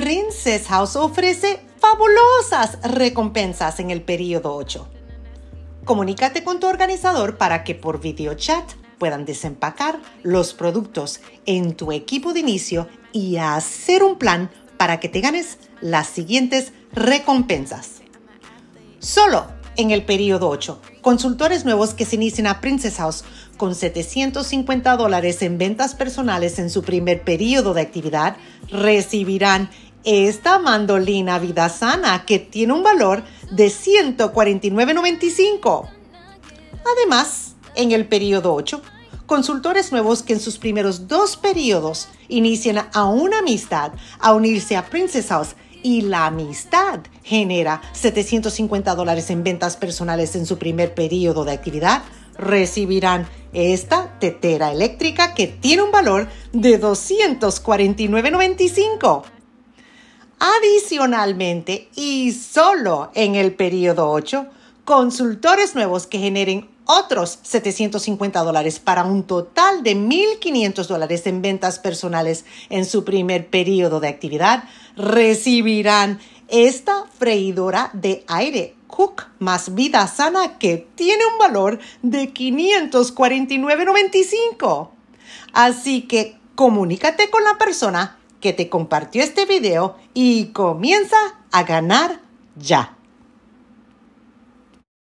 Princess House ofrece fabulosas recompensas en el periodo 8. Comunícate con tu organizador para que por chat puedan desempacar los productos en tu equipo de inicio y hacer un plan para que te ganes las siguientes recompensas. Solo en el periodo 8, consultores nuevos que se inician a Princess House con 750 dólares en ventas personales en su primer periodo de actividad recibirán esta mandolina vida sana que tiene un valor de 149.95. Además, en el periodo 8, consultores nuevos que en sus primeros dos periodos inician a una amistad a unirse a Princess House y la amistad genera 750 dólares en ventas personales en su primer periodo de actividad, recibirán esta tetera eléctrica que tiene un valor de 249.95. Adicionalmente, y solo en el periodo 8, consultores nuevos que generen otros 750 dólares para un total de 1.500 dólares en ventas personales en su primer periodo de actividad, recibirán esta freidora de aire Cook más vida sana que tiene un valor de 549.95. Así que comunícate con la persona que te compartió este video y comienza a ganar ya.